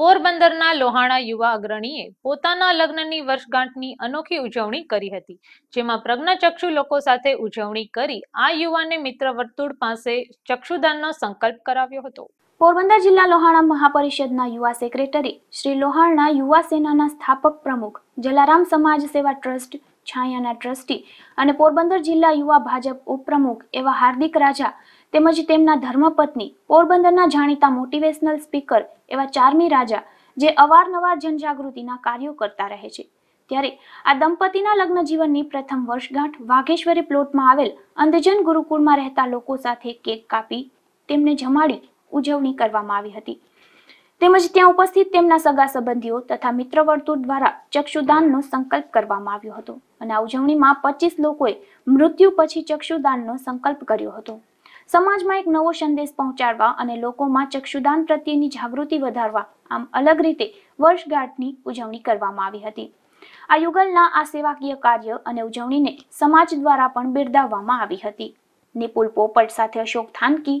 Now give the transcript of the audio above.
પોરબંદરના લોહાણા યુવા અગ્રણીએ પોતાના લગ્નની વર્ષગાંઠની અનોખી ઉજવણી કરી હતી જેમાં પ્રજ્ઞાચક્ષુ લોકો સાથે ઉજવણી કરી આ યુવાને મિત્ર વર્તુળ પાસે ચક્ષુદાનનો સંકલ્પ કરાવ્યો હતો પોરબંદર જિલ્લા લોહાણા મહાપરિષદના યુવા સેક્રેટરી શ્રી લોહાણના યુવા સેનાના સ્થાપક પ્રમુખ જલારામ સમાજ સેવા ટ્રસ્ટ છાયાના ટ્રસ્ટી અને પોરબંદર જિલ્લા યુવા ભાજપ ઉપપ્રમુખ એવા હાર્દિક રાજા તેમજ તેમના ધર્મપત્ની પોરબંદરના જાણીતા મોટિવેશનલ સ્પીકર એવા ચારમી રાજા જે અવારનવાર જનજાગૃતિના કાર્યો કરતા રહે છે ત્યારે આ દંપતીના લગ્ન જીવનની પ્રથમ વર્ષગાંઠ વાઘેશ્વરી પ્લોટમાં આવેલ અંધજન ગુરુકુળમાં રહેતા લોકો સાથે કેક કાપી તેમને જમાડી ઉજવણી કરવામાં આવી હતી તેમજ ત્યાં ઉપસ્થિત તેમના સગા સંબંધીઓ તથા મિત્ર વર્તુળ દ્વારા ચક્ષુદાનનો સંકલ્પ કરવામાં આવ્યો હતો અને આ ઉજવણીમાં પચીસ લોકોએ મૃત્યુ પછી ચક્ષુદાનનો સંકલ્પ કર્યો હતો સમાજમાં એક નવો સંદેશ પહોંચાડવા અને લોકોમાં ચક્ષુદાન પ્રત્યેની જાગૃતિ વધારવા આમ અલગ રીતે વર્ષગાંઠની ઉજવણી કરવામાં આવી હતી આ યુગલના આ સેવાકીય કાર્ય અને ઉજવણીને સમાજ દ્વારા પણ બિરદાવવામાં આવી હતી નિપુલ પોપટ સાથે અશોક થાનકી